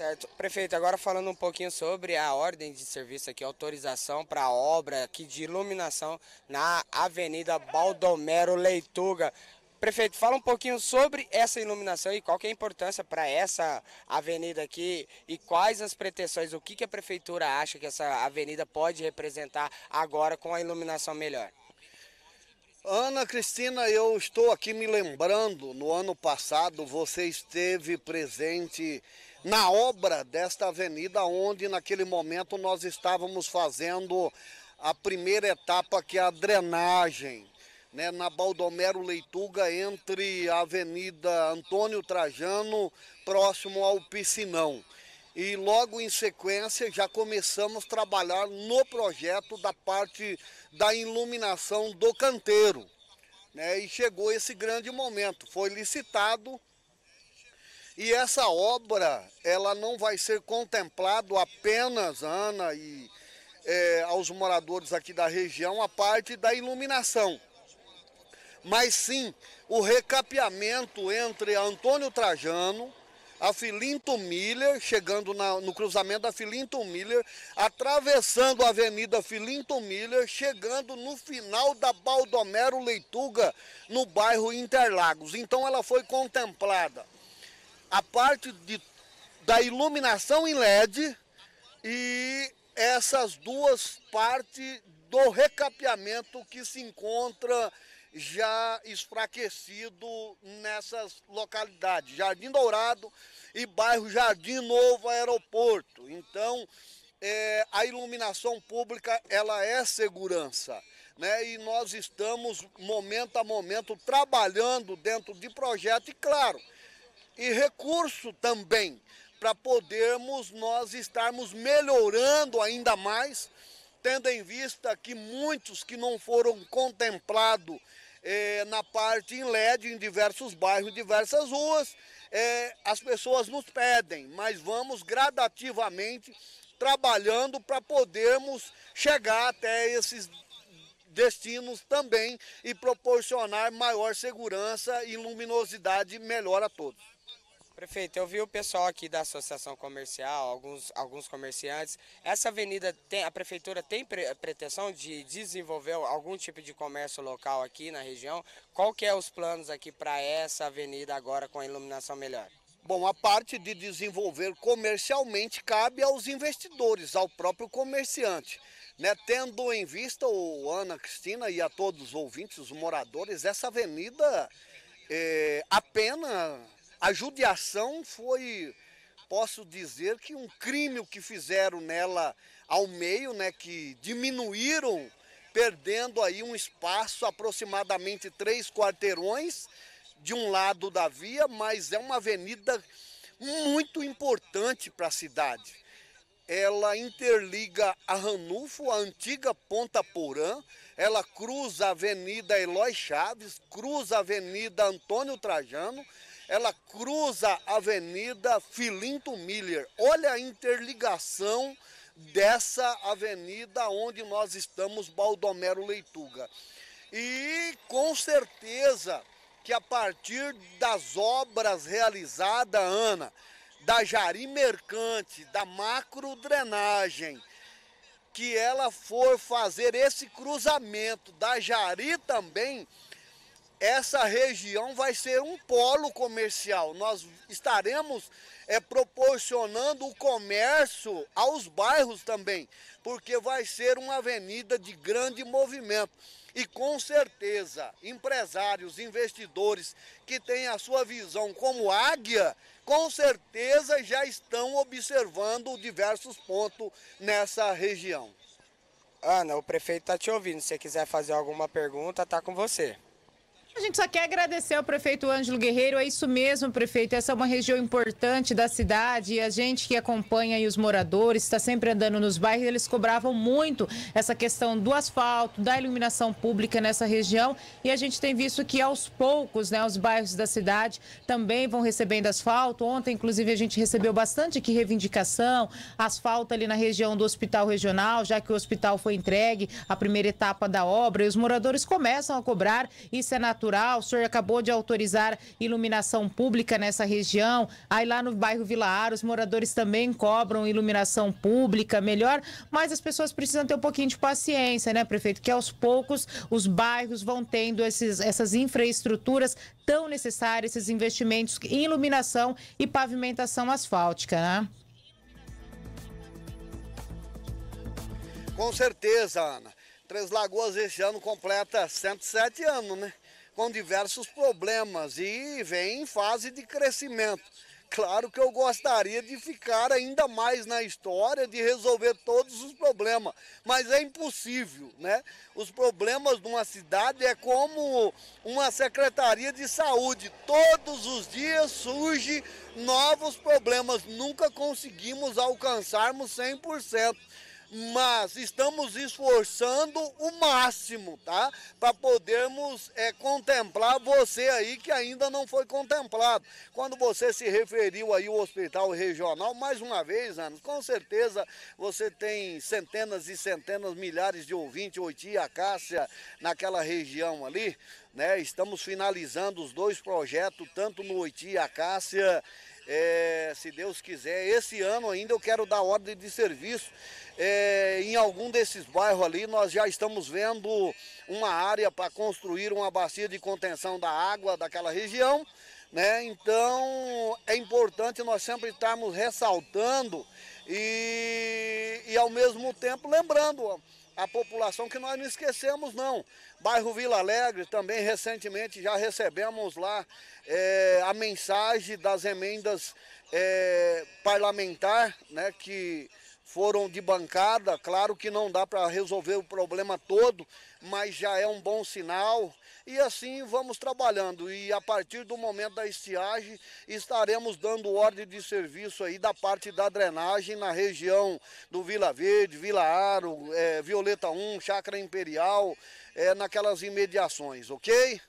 Certo. Prefeito, agora falando um pouquinho sobre a ordem de serviço aqui, autorização para a obra aqui de iluminação na Avenida Baldomero Leituga. Prefeito, fala um pouquinho sobre essa iluminação e qual que é a importância para essa avenida aqui e quais as pretensões, o que, que a prefeitura acha que essa avenida pode representar agora com a iluminação melhor. Ana Cristina, eu estou aqui me lembrando, no ano passado você esteve presente na obra desta avenida, onde naquele momento nós estávamos fazendo a primeira etapa, que é a drenagem. Né, na Baldomero Leituga, entre a Avenida Antônio Trajano, próximo ao Piscinão. E logo em sequência já começamos a trabalhar no projeto da parte da iluminação do canteiro. Né, e chegou esse grande momento. Foi licitado e essa obra, ela não vai ser contemplado apenas, Ana, e é, aos moradores aqui da região, a parte da iluminação. Mas sim, o recapeamento entre Antônio Trajano, a Filinto Miller, chegando na, no cruzamento da Filinto Miller, atravessando a avenida Filinto Miller, chegando no final da Baldomero Leituga, no bairro Interlagos. Então ela foi contemplada a parte de, da iluminação em LED e essas duas partes do recapeamento que se encontra já esfraquecido nessas localidades, Jardim Dourado e bairro Jardim Novo Aeroporto. Então, é, a iluminação pública ela é segurança, né? E nós estamos momento a momento trabalhando dentro de projeto e claro, e recurso também para podermos nós estarmos melhorando ainda mais, tendo em vista que muitos que não foram contemplados eh, na parte em LED, em diversos bairros, diversas ruas, eh, as pessoas nos pedem, mas vamos gradativamente trabalhando para podermos chegar até esses destinos também e proporcionar maior segurança e luminosidade melhor a todos. Prefeito, eu vi o pessoal aqui da Associação Comercial, alguns, alguns comerciantes. Essa avenida, tem, a prefeitura tem pre, pretensão de desenvolver algum tipo de comércio local aqui na região? Qual que é os planos aqui para essa avenida agora com a iluminação melhor? Bom, a parte de desenvolver comercialmente cabe aos investidores, ao próprio comerciante. Né? Tendo em vista, o Ana Cristina e a todos os ouvintes, os moradores, essa avenida é, apenas a judiação foi, posso dizer, que um crime que fizeram nela ao meio, né, que diminuíram, perdendo aí um espaço, aproximadamente três quarteirões de um lado da via, mas é uma avenida muito importante para a cidade. Ela interliga a Ranulfo, a antiga Ponta Porã, ela cruza a Avenida Eloy Chaves, cruza a Avenida Antônio Trajano, ela cruza a Avenida Filinto Miller. Olha a interligação dessa avenida onde nós estamos, Baldomero Leituga. E com certeza que a partir das obras realizadas, Ana, da Jari Mercante, da macro drenagem, que ela for fazer esse cruzamento da Jari também, essa região vai ser um polo comercial. Nós estaremos é, proporcionando o comércio aos bairros também, porque vai ser uma avenida de grande movimento. E com certeza, empresários, investidores que têm a sua visão como águia, com certeza já estão observando diversos pontos nessa região. Ana, o prefeito está te ouvindo. Se você quiser fazer alguma pergunta, está com você. A gente só quer agradecer ao prefeito Ângelo Guerreiro. É isso mesmo, prefeito. Essa é uma região importante da cidade e a gente que acompanha os moradores, está sempre andando nos bairros, eles cobravam muito essa questão do asfalto, da iluminação pública nessa região. E a gente tem visto que aos poucos, né, os bairros da cidade também vão recebendo asfalto. Ontem, inclusive, a gente recebeu bastante que reivindicação, asfalto ali na região do hospital regional, já que o hospital foi entregue a primeira etapa da obra. E os moradores começam a cobrar é natural natural, o senhor acabou de autorizar iluminação pública nessa região. Aí lá no bairro Vila Ara, os moradores também cobram iluminação pública melhor, mas as pessoas precisam ter um pouquinho de paciência, né, prefeito? Que aos poucos os bairros vão tendo esses, essas infraestruturas tão necessárias, esses investimentos em iluminação e pavimentação asfáltica, né? Com certeza, Ana. Três Lagoas esse ano completa 107 anos, né? com diversos problemas e vem em fase de crescimento. Claro que eu gostaria de ficar ainda mais na história, de resolver todos os problemas, mas é impossível, né? Os problemas de uma cidade é como uma secretaria de saúde, todos os dias surge novos problemas, nunca conseguimos alcançarmos 100% mas estamos esforçando o máximo, tá? Para podermos é, contemplar você aí que ainda não foi contemplado. Quando você se referiu aí ao hospital regional, mais uma vez, Ana, com certeza você tem centenas e centenas, milhares de ouvintes, Oitia, Cássia, naquela região ali, né? Estamos finalizando os dois projetos, tanto no Oitia, Cássia, é, se Deus quiser, esse ano ainda eu quero dar ordem de serviço. É, em algum desses bairros ali, nós já estamos vendo uma área para construir uma bacia de contenção da água daquela região. Né? Então é importante nós sempre estarmos ressaltando e, e ao mesmo tempo lembrando a população que nós não esquecemos não. Bairro Vila Alegre também recentemente já recebemos lá é, a mensagem das emendas é, parlamentar, né, que foram de bancada, claro que não dá para resolver o problema todo, mas já é um bom sinal, e assim vamos trabalhando. E a partir do momento da estiagem, estaremos dando ordem de serviço aí da parte da drenagem na região do Vila Verde, Vila Aro, é, Violeta 1, Chácara Imperial, é, naquelas imediações, ok?